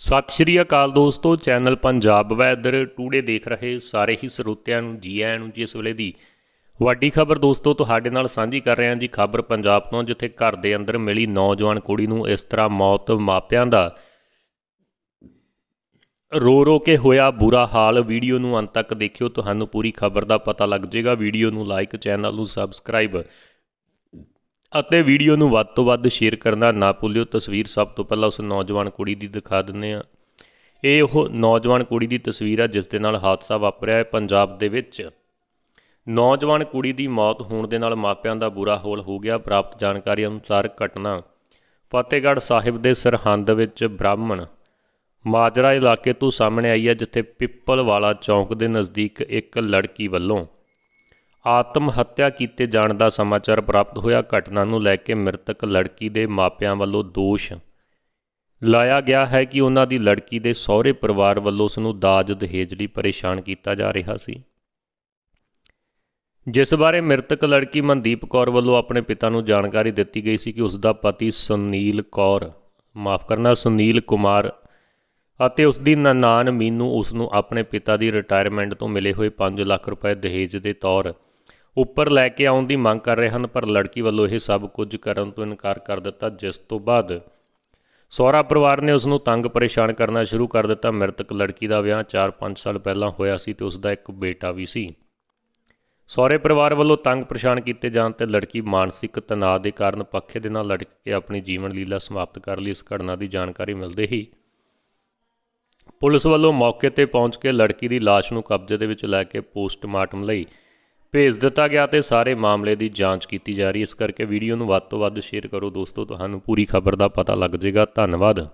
ਸਤਿ ਸ਼੍ਰੀ ਅਕਾਲ ਦੋਸਤੋ channel Punjab weather today ਦੇਖ ਰਹੇ ਸਾਰੇ ਹੀ ਸਰੋਤਿਆਂ ਨੂੰ ਜੀ ਆਇਆਂ ਨੂੰ ਜੀ ਇਸ ਵੇਲੇ ਦੀ ਵੱਡੀ ਖਬਰ ਦੋਸਤੋ ਤੁਹਾਡੇ ਨਾਲ ਸਾਂਝੀ ਕਰ ਰਹੇ ਹਾਂ ਜੀ ਖਬਰ ਪੰਜਾਬ ਤੋਂ ਜਿੱਥੇ ਘਰ ਦੇ ਅੰਦਰ ਮਿਲੀ ਨੌਜਵਾਨ ਕੁੜੀ ਨੂੰ ਇਸ ਤਰ੍ਹਾਂ ਮੌਤ ਮਾਪਿਆਂ ਦਾ ਰੋ ਰੋ ਕੇ ਹੋਇਆ ਬੁਰਾ ਹਾਲ ਵੀਡੀਓ ਨੂੰ ਅੰਤ ਤੱਕ ਦੇਖਿਓ ਤੁਹਾਨੂੰ ਪੂਰੀ ਖਬਰ ਦਾ ਪਤਾ ਲੱਗ ਜਾਏਗਾ ਵੀਡੀਓ ਨੂੰ ਲਾਈਕ ਚੈਨਲ ਨੂੰ ਸਬਸਕ੍ਰਾਈਬ ਅਤੇ ਵੀਡੀਓ ਨੂੰ ਵੱਧ ਤੋਂ ਵੱਧ ਸ਼ੇਅਰ ਕਰਨਾ ਨਾ ਭੁੱਲਿਓ ਤਸਵੀਰ ਸਭ ਤੋਂ ਪਹਿਲਾਂ ਉਸ ਨੌਜਵਾਨ ਕੁੜੀ ਦੀ ਦਿਖਾ ਦਿੰਨੇ ਆ ਇਹ ਉਹ ਨੌਜਵਾਨ ਕੁੜੀ ਦੀ ਤਸਵੀਰ ਆ ਜਿਸ ਦੇ ਨਾਲ ਹਾਦਸਾ ਵਾਪਰਿਆ ਹੈ ਪੰਜਾਬ ਦੇ ਵਿੱਚ ਨੌਜਵਾਨ ਕੁੜੀ ਦੀ ਮੌਤ ਹੋਣ ਦੇ ਨਾਲ ਮਾਪਿਆਂ ਦਾ ਬੁਰਾ ਹਾਲ ਹੋ ਗਿਆ ਪ੍ਰਾਪਤ ਜਾਣਕਾਰੀ ਅਨੁਸਾਰ ਘਟਨਾ ਫਤਿਹਗੜ੍ਹ ਸਾਹਿਬ ਦੇ ਸਰਹੰਦ ਵਿੱਚ ਬ੍ਰਾਹਮਣ ਮਾਜਰਾ ਇਲਾਕੇ ਤੋਂ ਸਾਹਮਣੇ ਆਈ ਹੈ ਜਿੱਥੇ ਪਿੱਪਲ ਵਾਲਾ ਚੌਂਕ ਦੇ ਨਜ਼ਦੀਕ ਇੱਕ ਲੜਕੀ ਵੱਲੋਂ ਆਤਮ ਹੱਤਿਆ ਕੀਤੇ ਜਾਣ ਦਾ ਸਮਾਚਾਰ ਪ੍ਰਾਪਤ ਹੋਇਆ ਘਟਨਾ ਨੂੰ ਲੈ ਕੇ ਮ੍ਰਿਤਕ ਲੜਕੀ ਦੇ ਮਾਪਿਆਂ ਵੱਲੋਂ ਦੋਸ਼ ਲਾਇਆ ਗਿਆ ਹੈ ਕਿ ਉਹਨਾਂ ਦੀ ਲੜਕੀ ਦੇ ਸਹੁਰੇ ਪਰਿਵਾਰ ਵੱਲੋਂ ਉਸ ਨੂੰ ਦਾਜ ਦਹੇਜ ਲਈ ਪਰੇਸ਼ਾਨ ਕੀਤਾ ਜਾ ਰਿਹਾ ਸੀ ਜਿਸ ਬਾਰੇ ਮ੍ਰਿਤਕ ਲੜਕੀ ਮਨਦੀਪ ਕੌਰ ਵੱਲੋਂ ਆਪਣੇ ਪਿਤਾ ਨੂੰ ਜਾਣਕਾਰੀ ਦਿੱਤੀ ਗਈ ਸੀ ਕਿ ਉਸ ਦਾ ਪਤੀ ਸੁਨੀਲ ਕੌਰ ਮਾਫ ਕਰਨਾ ਸੁਨੀਲ ਕੁਮਾਰ ਅਤੇ ਉਸ ਦੀ ਨਨਾਣ ਮੀਨੂ ਉਸ ਨੂੰ ਆਪਣੇ ਪਿਤਾ ਦੀ ਰਿਟਾਇਰਮੈਂਟ ਤੋਂ ਮਿਲੇ ਹੋਏ 5 ਲੱਖ ਰੁਪਏ ਦਹੇਜ ਦੇ ਤੌਰ ਉੱਪਰ ਲੈ ਕੇ ਆਉਣ ਦੀ ਮੰਗ ਕਰ ਰਹੇ ਹਨ ਪਰ ਲੜਕੀ ਵੱਲੋਂ ਇਹ ਸਭ ਕੁਝ ਕਰਨ ਤੋਂ ਇਨਕਾਰ ਕਰ ਦਿੱਤਾ ਜਿਸ ਤੋਂ ਬਾਅਦ ਸੋਹਰਾ ਪਰਿਵਾਰ ਨੇ ਉਸ ਨੂੰ ਤੰਗ ਪਰੇਸ਼ਾਨ ਕਰਨਾ ਸ਼ੁਰੂ ਕਰ ਦਿੱਤਾ ਮ੍ਰਿਤਕ ਲੜਕੀ ਦਾ ਵਿਆਹ 4-5 ਸਾਲ ਪਹਿਲਾਂ ਹੋਇਆ ਸੀ ਤੇ ਉਸ ਦਾ ਇੱਕ ਬੇਟਾ ਵੀ ਸੀ ਸੋਹਰੇ ਪਰਿਵਾਰ ਵੱਲੋਂ ਤੰਗ ਪਰੇਸ਼ਾਨ ਕੀਤੇ ਜਾਣ ਤੇ ਲੜਕੀ ਮਾਨਸਿਕ ਤਣਾਅ ਦੇ ਕਾਰਨ ਪੱਖੇ ਦੇ ਨਾਲ ਲਟਕ ਕੇ ਆਪਣੀ ਜੀਵਨ ਲੀਲਾ ਸਮਾਪਤ ਕਰ ਲਈ ਇਸ ਘਟਨਾ ਦੀ ਜਾਣਕਾਰੀ ਮਿਲਦੇ ਹੀ ਪੁਲਿਸ ਵੱਲੋਂ ਮੌਕੇ ਤੇ ਪਹੁੰਚ ਕੇ ਲੜਕੀ ਦੀ ਲਾਸ਼ ਨੂੰ ਕਬਜ਼ੇ ਦੇ ਵਿੱਚ ਲੈ ਕੇ ਪੋਸਟਮਾਰਟਮ ਲਈ ਭੇਜ ਦਿੱਤਾ ਗਿਆ ਤੇ ਸਾਰੇ ਮਾਮਲੇ ਦੀ ਜਾਂਚ ਕੀਤੀ ਜਾ ਰਹੀ ਇਸ ਕਰਕੇ ਵੀਡੀਓ ਨੂੰ ਵੱਧ ਤੋਂ ਵੱਧ ਸ਼ੇਅਰ ਕਰੋ ਦੋਸਤੋ ਤੁਹਾਨੂੰ ਪੂਰੀ ਖਬਰ ਦਾ ਪਤਾ ਲੱਗ ਜਾਏਗਾ ਧੰਨਵਾਦ